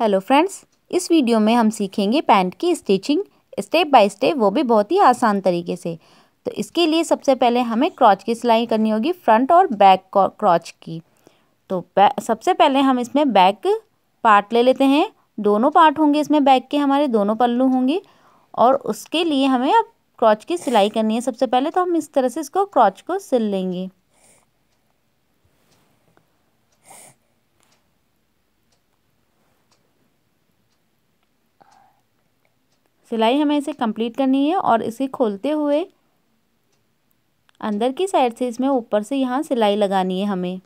hello friends इस video में हम सीखेंगे पैंट की स्टिचिंग स्टेप बाय स्टेप वो भी बहुत ही आसान तरीके से तो इसके लिए सबसे पहले हमें क्रॉच की सिलाई करनी होगी फ्रंट और बैक क्रॉच की तो सबसे पहले हम इसमें बैक पार्ट ले लेते हैं दोनों पार्ट होंगे इसमें बैक के हमारे दोनों पल्लू होंगे और उसके लिए हमें अब क्रॉच की सिलाई करनी है सबसे पहले तो हम इस तरह से इसको क्रॉच को सिल लेंगे सिलाई हमें इसे कंप्लीट करनी है और इसे खोलते हुए अंदर की साइड से इसमें ऊपर से यहाँ सिलाई लगानी है हमें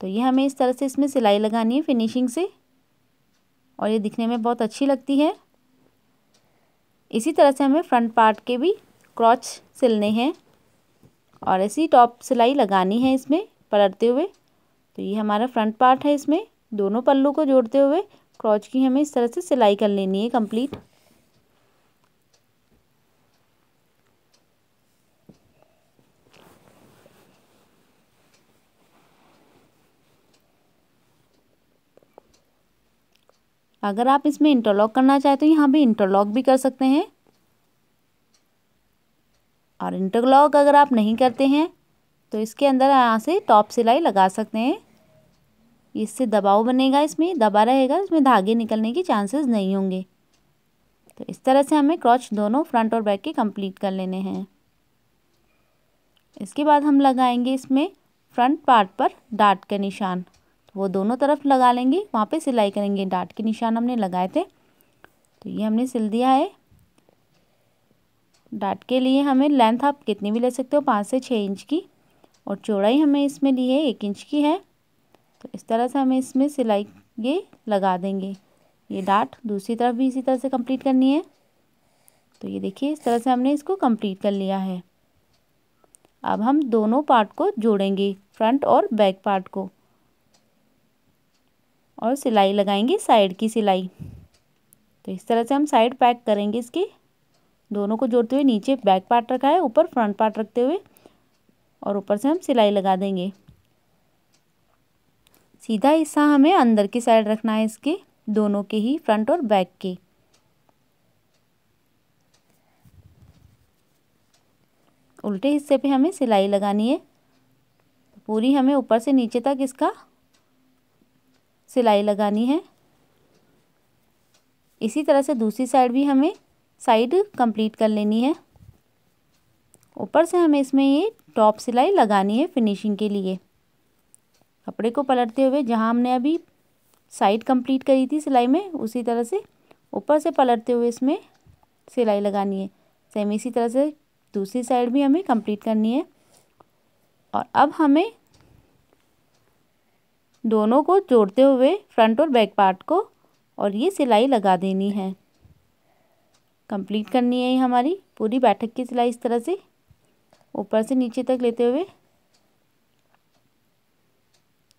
तो ये हमें इस तरह से इसमें सिलाई लगानी है फिनिशिंग से और ये दिखने में बहुत अच्छी लगती है इसी तरह से हमें फ्रंट पार्ट के भी क्रॉच सिलने हैं और ऐसी टॉप सिलाई लगानी है इसमें पलटते हुए तो ये हमारा फ्रंट पार्ट है इसमें दोनों पल्लू को जोड़ते हुए क्रॉच की हमें इस तरह से सिलाई कर लेनी है कंप्लीट अगर आप इसमें इंटरलॉक करना चाहें तो यहाँ पे इंटरलॉक भी कर सकते हैं और इंटरलॉक अगर आप नहीं करते हैं तो इसके अंदर यहाँ से टॉप सिलाई लगा सकते हैं इससे दबाव बनेगा इसमें दबा रहेगा इसमें धागे निकलने के चांसेस नहीं होंगे तो इस तरह से हमें क्रॉच दोनों फ्रंट और बैक के कंप्लीट कर लेने हैं इसके बाद हम लगाएंगे इसमें फ्रंट पार्ट पर डाट के निशान तो वो दोनों तरफ लगा लेंगे वहाँ पे सिलाई करेंगे डाट के निशान हमने लगाए थे तो ये हमने सिल दिया है डाट के लिए हमें लेंथ आप कितनी भी ले सकते हो पाँच से छः इंच की और चौड़ाई हमें इसमें ली है एक इंच की है तो इस तरह से हमें इसमें सिलाई ये लगा देंगे ये डाट दूसरी तरफ भी इसी तरह से कंप्लीट करनी है तो ये देखिए इस तरह से हमने इसको कंप्लीट कर लिया है अब हम दोनों पार्ट को जोड़ेंगे फ्रंट और बैक पार्ट को और सिलाई लगाएंगे साइड की सिलाई तो इस तरह से हम साइड पैक करेंगे इसकी दोनों को जोड़ते हुए नीचे बैक पार्ट रखा है ऊपर फ्रंट पार्ट रखते हुए और ऊपर से हम सिलाई लगा देंगे सीधा हिस्सा हमें अंदर की साइड रखना है इसके दोनों के ही फ्रंट और बैक के उल्टे हिस्से पे हमें सिलाई लगानी है पूरी हमें ऊपर से नीचे तक इसका सिलाई लगानी है इसी तरह से दूसरी साइड भी हमें साइड कंप्लीट कर लेनी है ऊपर से हमें इसमें ये टॉप सिलाई लगानी है फिनिशिंग के लिए कपड़े को पलटते हुए जहाँ हमने अभी साइड कंप्लीट करी थी सिलाई में उसी तरह से ऊपर से पलटते हुए इसमें सिलाई लगानी है सेम इसी तरह से दूसरी साइड भी हमें कंप्लीट करनी है और अब हमें दोनों को जोड़ते हुए फ्रंट और बैक पार्ट को और ये सिलाई लगा देनी है कंप्लीट करनी है ये हमारी पूरी बैठक की सिलाई इस तरह से ऊपर से नीचे तक लेते हुए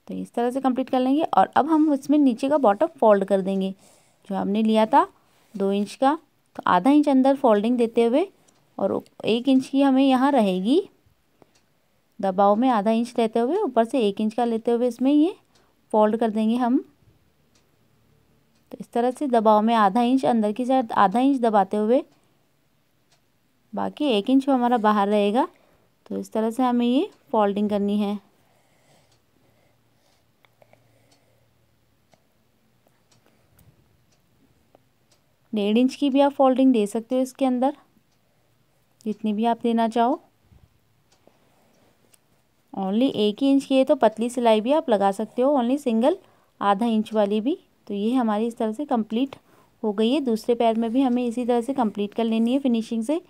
तो इस तरह से कंप्लीट कर लेंगे और अब हम इसमें नीचे का बॉटम फोल्ड कर देंगे जो हमने लिया था दो इंच का तो आधा इंच अंदर फोल्डिंग देते हुए और एक इंच की हमें यहाँ रहेगी दबाव में आधा इंच लेते हुए ऊपर से एक इंच का लेते हुए इसमें ये फोल्ड कर देंगे हम तो इस तरह से दबाव में आधा इंच अंदर की साइड आधा इंच दबाते हुए बाकी एक इंच हमारा बाहर रहेगा तो इस तरह से हमें ये फोल्डिंग करनी है डेढ़ इंच की भी आप फोल्डिंग दे सकते हो इसके अंदर जितनी भी आप देना चाहो ओनली एक ही इंच की है तो पतली सिलाई भी आप लगा सकते हो ओनली सिंगल आधा इंच वाली भी तो ये हमारी इस तरह से कंप्लीट हो गई है दूसरे पैर में भी हमें इसी तरह से कंप्लीट कर लेनी है फिनिशिंग से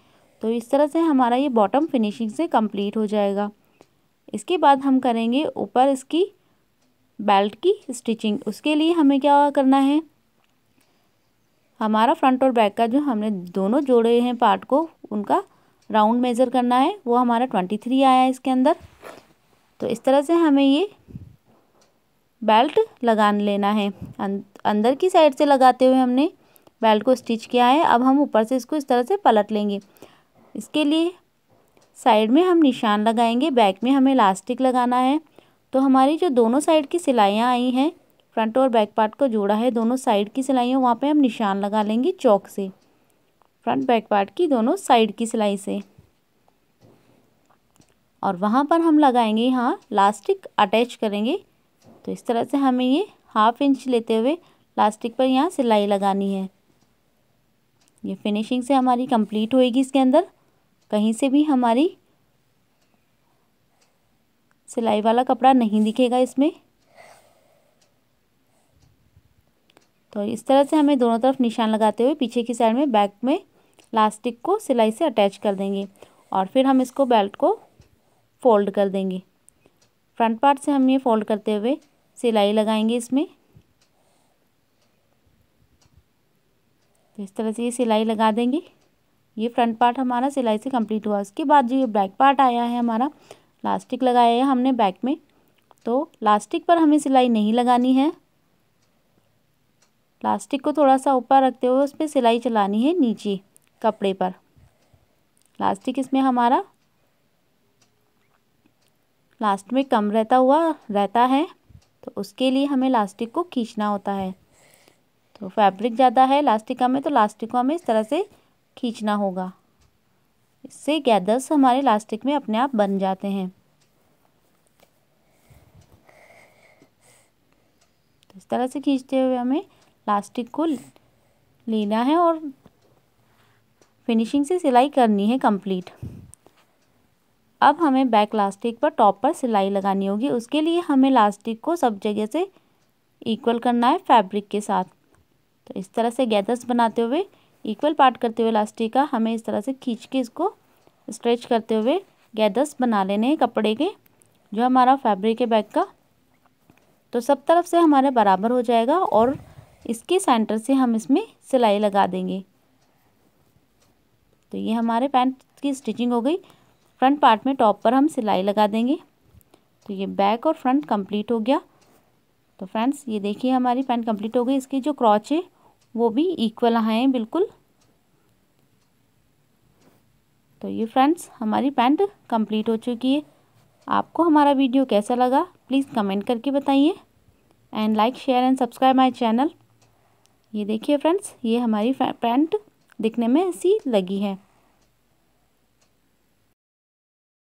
तो इस तरह से हमारा ये बॉटम फिनिशिंग से कंप्लीट हो जाएगा इसके बाद हम करेंगे ऊपर इसकी बेल्ट की स्टिचिंग उसके लिए हमें क्या करना है हमारा फ्रंट और बैक का जो हमने दोनों जोड़े हैं पार्ट को उनका राउंड मेज़र करना है वो हमारा ट्वेंटी थ्री आया है इसके अंदर तो इस तरह से हमें ये बेल्ट लगा लेना है अं-, अंदर की साइड से लगाते हुए हमने बेल्ट को स्टिच किया है अब हम ऊपर से इसको इस तरह से पलट लेंगे इसके लिए साइड में हम निशान लगाएंगे बैक में हमें इलास्टिक लगाना है तो हमारी जो दोनों साइड की सिलाइयाँ आई हैं फ्रंट और बैक पार्ट को जोड़ा है दोनों साइड की है वहाँ पे हम निशान लगा लेंगे चौक से फ्रंट बैक पार्ट की दोनों साइड की सिलाई से और वहाँ पर हम लगाएंगे यहाँ लास्टिक अटैच करेंगे तो इस तरह से हमें ये हाफ इंच लेते हुए लास्टिक पर यहाँ सिलाई लगानी है ये फिनिशिंग से हमारी कंप्लीट होएगी इसके अंदर कहीं से भी हमारी सिलाई वाला कपड़ा नहीं दिखेगा इसमें तो इस तरह से हमें दोनों तरफ निशान लगाते हुए पीछे की साइड में बैक में लास्टिक को सिलाई से अटैच कर देंगे और फिर हम इसको बेल्ट को फोल्ड कर देंगे फ्रंट पार्ट से हम ये फोल्ड करते हुए सिलाई लगाएंगे इसमें तो इस तरह से ये सिलाई लगा देंगे ये फ्रंट पार्ट हमारा सिलाई से कंप्लीट हुआ उसके बाद जो ये बैक पार्ट आया है हमारा लास्टिक लगाया है हमने बैक में तो लास्टिक पर हमें सिलाई नहीं लगानी है प्लास्टिक को थोड़ा सा ऊपर रखते हुए उस पर सिलाई चलानी है नीचे कपड़े पर प्लास्टिक इसमें हमारा लास्ट में कम रहता हुआ रहता है तो उसके लिए हमें लास्टिक को खींचना होता है तो फैब्रिक ज़्यादा है लास्टिका में तो लास्टिक को हमें इस तरह से खींचना होगा इससे गैदर्स हमारे लास्टिक में अपने आप बन जाते हैं तो इस तरह से खींचते हुए हमें प्लास्टिक को लेना है और फिनिशिंग से सिलाई करनी है कंप्लीट अब हमें बैक लास्टिक पर टॉप पर सिलाई लगानी होगी उसके लिए हमें लास्टिक को सब जगह से इक्वल करना है फैब्रिक के साथ तो इस तरह से गैदर्स बनाते हुए इक्वल पार्ट करते हुए लास्टिक का हमें इस तरह से खींच के इसको स्ट्रेच करते हुए गैदर्स बना लेने हैं कपड़े के जो हमारा फैब्रिक है बैग का तो सब तरफ से हमारे बराबर हो जाएगा और इसके सेंटर से हम इसमें सिलाई लगा देंगे तो ये हमारे पैंट की स्टिचिंग हो गई फ्रंट पार्ट में टॉप पर हम सिलाई लगा देंगे तो ये बैक और फ्रंट कंप्लीट हो गया तो फ्रेंड्स ये देखिए हमारी पैंट कंप्लीट हो गई इसकी जो क्रॉच है वो भी इक्वल आए हैं बिल्कुल तो ये फ्रेंड्स हमारी पैंट कंप्लीट हो चुकी है आपको हमारा वीडियो कैसा लगा प्लीज़ कमेंट करके बताइए and like share and subscribe my channel ये देखिए फ्रेंड्स ये हमारी पैंट दिखने में ऐसी लगी है